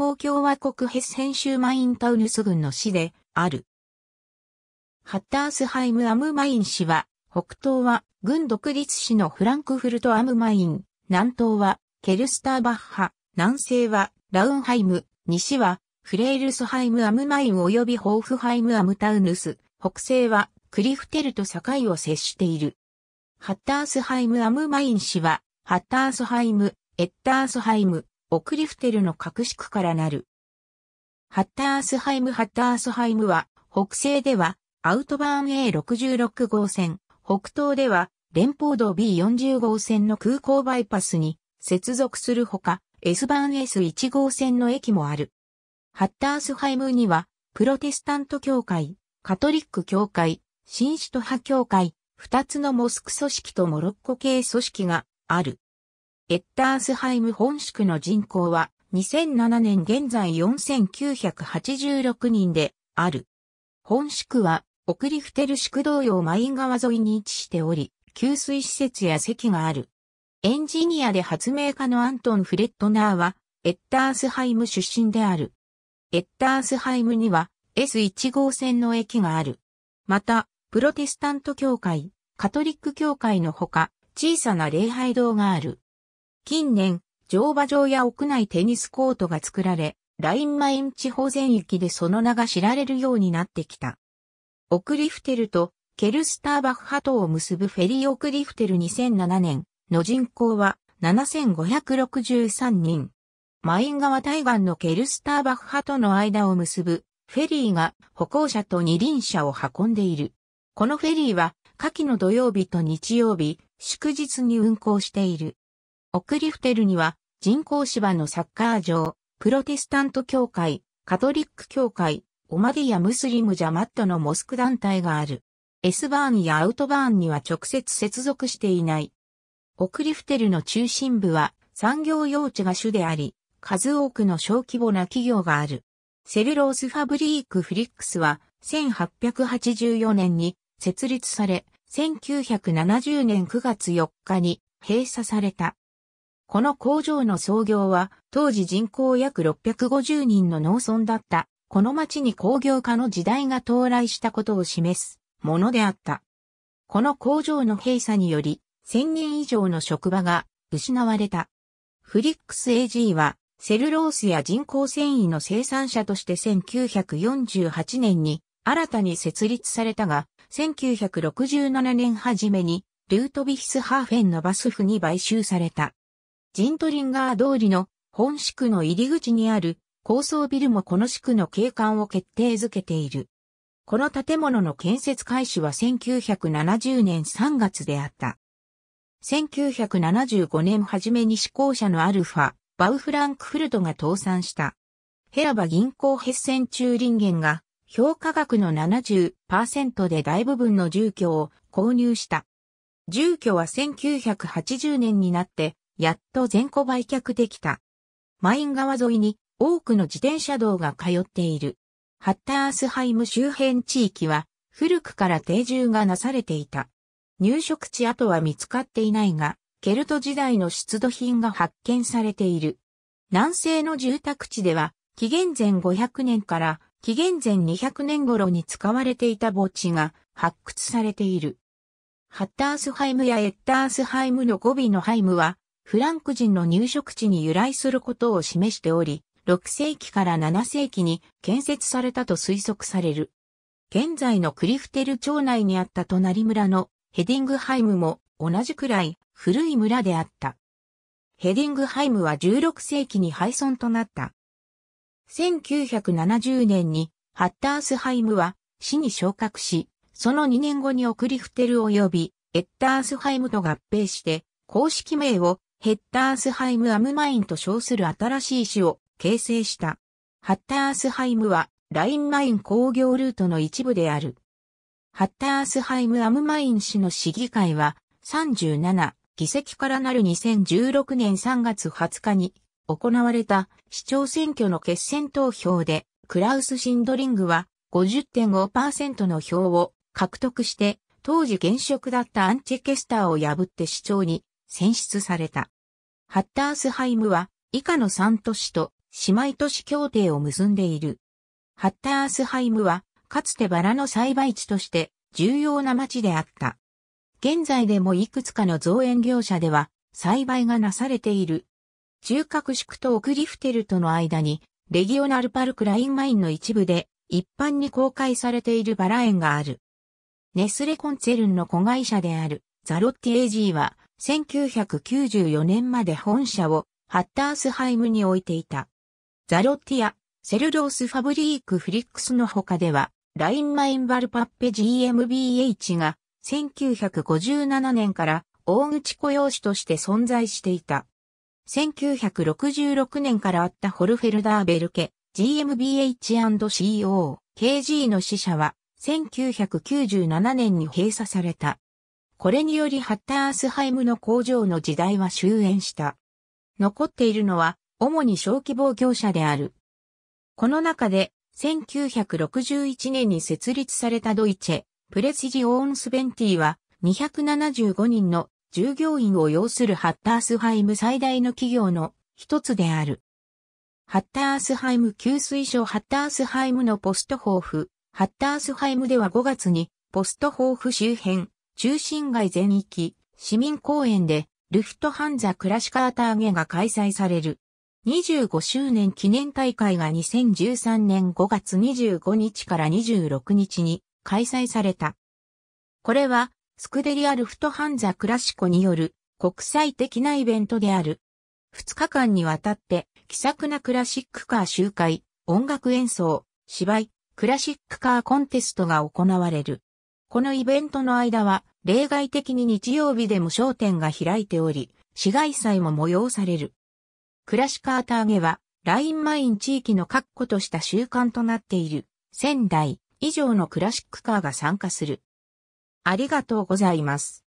東京共和国ヘッセン州マインタウヌス郡の市である。ハッタースハイム・アム・マイン市は、北東は軍独立市のフランクフルト・アム・マイン、南東はケルスターバッハ、南西はラウンハイム、西はフレールスハイム・アム・マイン及びホーフハイム・アム・タウヌス、北西はクリフテルと境を接している。ハッタースハイム・アム・マイン市は、ハッタースハイム、エッタースハイム、オクリフテルの格式からなる。ハッタースハイムハッタースハイムは、北西ではアウトバーン A66 号線、北東では連邦道 B40 号線の空港バイパスに接続するほか、S バーン S1 号線の駅もある。ハッタースハイムには、プロテスタント教会、カトリック教会、新首都派教会、二つのモスク組織とモロッコ系組織がある。エッタースハイム本宿の人口は2007年現在4986人である。本宿は奥リフテル宿道用マイン川沿いに位置しており、給水施設や席がある。エンジニアで発明家のアントン・フレットナーは、エッタースハイム出身である。エッタースハイムには S1 号線の駅がある。また、プロテスタント教会、カトリック教会のほか、小さな礼拝堂がある。近年、乗馬場や屋内テニスコートが作られ、ラインマイン地方全域でその名が知られるようになってきた。オクリフテルとケルスターバッハ島を結ぶフェリーオクリフテル2007年の人口は7563人。マイン川対岸のケルスターバッハとの間を結ぶフェリーが歩行者と二輪車を運んでいる。このフェリーは夏季の土曜日と日曜日、祝日に運行している。オクリフテルには人工芝のサッカー場、プロテスタント教会、カトリック教会、オマディやムスリムジャマットのモスク団体がある。エスバーンやアウトバーンには直接接続していない。オクリフテルの中心部は産業用地が主であり、数多くの小規模な企業がある。セルロースファブリークフリックスは1884年に設立され、1970年9月4日に閉鎖された。この工場の創業は、当時人口約650人の農村だった、この町に工業化の時代が到来したことを示すものであった。この工場の閉鎖により、1000人以上の職場が失われた。フリックス AG は、セルロースや人工繊維の生産者として1948年に新たに設立されたが、1967年初めにルートビヒスハーフェンのバスフに買収された。ジントリンガー通りの本市区の入り口にある高層ビルもこの市区の景観を決定づけている。この建物の建設開始は1970年3月であった。1975年初めに施行者のアルファ、バウフランクフルトが倒産した。ヘラバ銀行ヘッセン中林源が評価額の70%で大部分の住居を購入した。住居は1980年になってやっと全戸売却できた。マイン川沿いに多くの自転車道が通っている。ハッタースハイム周辺地域は古くから定住がなされていた。入植地跡は見つかっていないが、ケルト時代の出土品が発見されている。南西の住宅地では、紀元前500年から紀元前200年頃に使われていた墓地が発掘されている。ハッタースハイムやエッタースハイムの語尾のハイムはフランク人の入植地に由来することを示しており、6世紀から7世紀に建設されたと推測される。現在のクリフテル町内にあった隣村のヘディングハイムも同じくらい古い村であった。ヘディングハイムは16世紀に廃村となった。1970年にハッタースハイムは市に昇格し、その2年後にオクリフテル及びエッタースハイムと合併して公式名をヘッタースハイム・アムマインと称する新しい市を形成した。ハッタースハイムはラインマイン工業ルートの一部である。ハッタースハイム・アムマイン市の市議会は37議席からなる2016年3月20日に行われた市長選挙の決選投票でクラウス・シンドリングは50.5%の票を獲得して当時現職だったアンチェケスターを破って市長に選出された。ハッタースハイムは以下の3都市と姉妹都市協定を結んでいる。ハッタースハイムはかつてバラの栽培地として重要な町であった。現在でもいくつかの造園業者では栽培がなされている。中核宿とオクリフテルとの間にレギオナルパルクラインマインの一部で一般に公開されているバラ園がある。ネスレコンツェルンの子会社であるザロッティエージーは1994年まで本社をハッタースハイムに置いていた。ザロティア、セルロースファブリークフリックスの他では、ラインマインバルパッペ GmbH が1957年から大口雇用紙として存在していた。1966年からあったホルフェルダーベルケ GmbH&CO KG の支社は1997年に閉鎖された。これによりハッタースハイムの工場の時代は終焉した。残っているのは、主に小規模業者である。この中で、1961年に設立されたドイチェ、プレシジオーンスベンティは、275人の従業員を要するハッタースハイム最大の企業の一つである。ハッタースハイム給水所ハッタースハイムのポストホーフ、ハッタースハイムでは5月に、ポストホーフ周辺、中心街全域、市民公園で、ルフトハンザクラシカーターゲが開催される。25周年記念大会が2013年5月25日から26日に開催された。これは、スクデリアルフトハンザクラシコによる国際的なイベントである。2日間にわたって、気さくなクラシックカー集会、音楽演奏、芝居、クラシックカーコンテストが行われる。このイベントの間は、例外的に日曜日でも商店が開いており、市街祭も催される。クラシカーターゲは、ラインマイン地域の確固とした習慣となっている、仙台以上のクラシックカーが参加する。ありがとうございます。